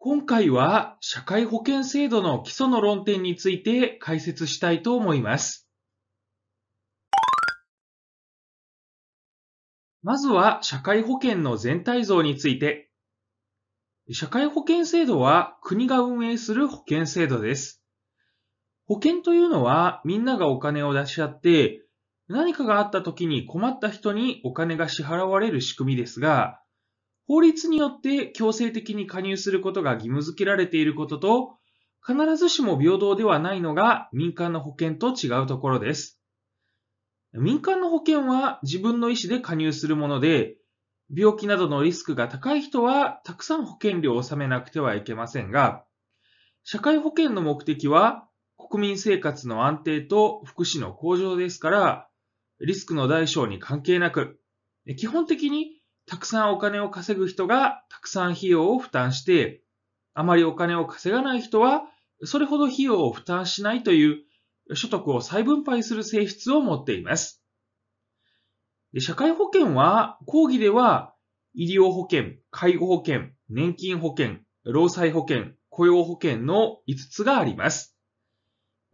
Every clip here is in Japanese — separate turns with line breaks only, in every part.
今回は社会保険制度の基礎の論点について解説したいと思います。まずは社会保険の全体像について。社会保険制度は国が運営する保険制度です。保険というのはみんながお金を出し合って何かがあった時に困った人にお金が支払われる仕組みですが、法律によって強制的に加入することが義務付けられていることと、必ずしも平等ではないのが民間の保険と違うところです。民間の保険は自分の意思で加入するもので、病気などのリスクが高い人はたくさん保険料を納めなくてはいけませんが、社会保険の目的は国民生活の安定と福祉の向上ですから、リスクの大小に関係なく、基本的にたくさんお金を稼ぐ人がたくさん費用を負担して、あまりお金を稼がない人はそれほど費用を負担しないという所得を再分配する性質を持っています。で社会保険は講義では医療保険、介護保険、年金保険、労災保険、雇用保険の5つがあります。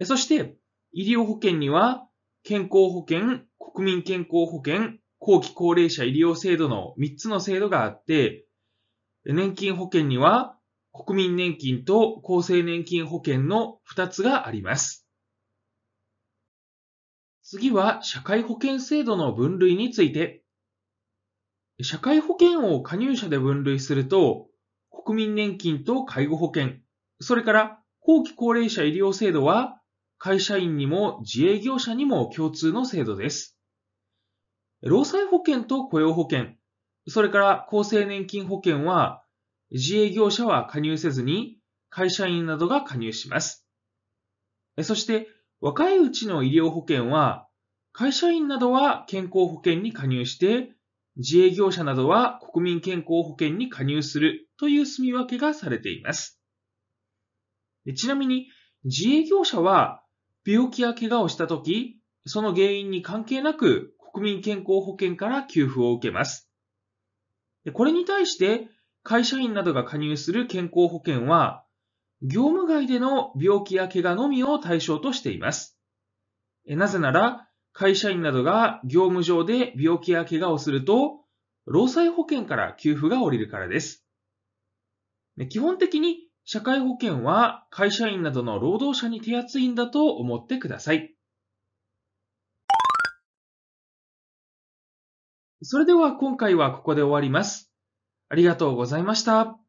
そして医療保険には健康保険、国民健康保険、後期高齢者医療制度の3つの制度があって、年金保険には国民年金と厚生年金保険の2つがあります。次は社会保険制度の分類について。社会保険を加入者で分類すると、国民年金と介護保険、それから後期高齢者医療制度は会社員にも自営業者にも共通の制度です。労災保険と雇用保険、それから厚生年金保険は、自営業者は加入せずに、会社員などが加入します。そして、若いうちの医療保険は、会社員などは健康保険に加入して、自営業者などは国民健康保険に加入するという住み分けがされています。ちなみに、自営業者は病気や怪我をしたとき、その原因に関係なく国民健康保険から給付を受けます。これに対して会社員などが加入する健康保険は業務外での病気や怪我のみを対象としています。なぜなら会社員などが業務上で病気や怪我をすると労災保険から給付が下りるからです。基本的に社会保険は会社員などの労働者に手厚いんだと思ってください。それでは今回はここで終わります。ありがとうございました。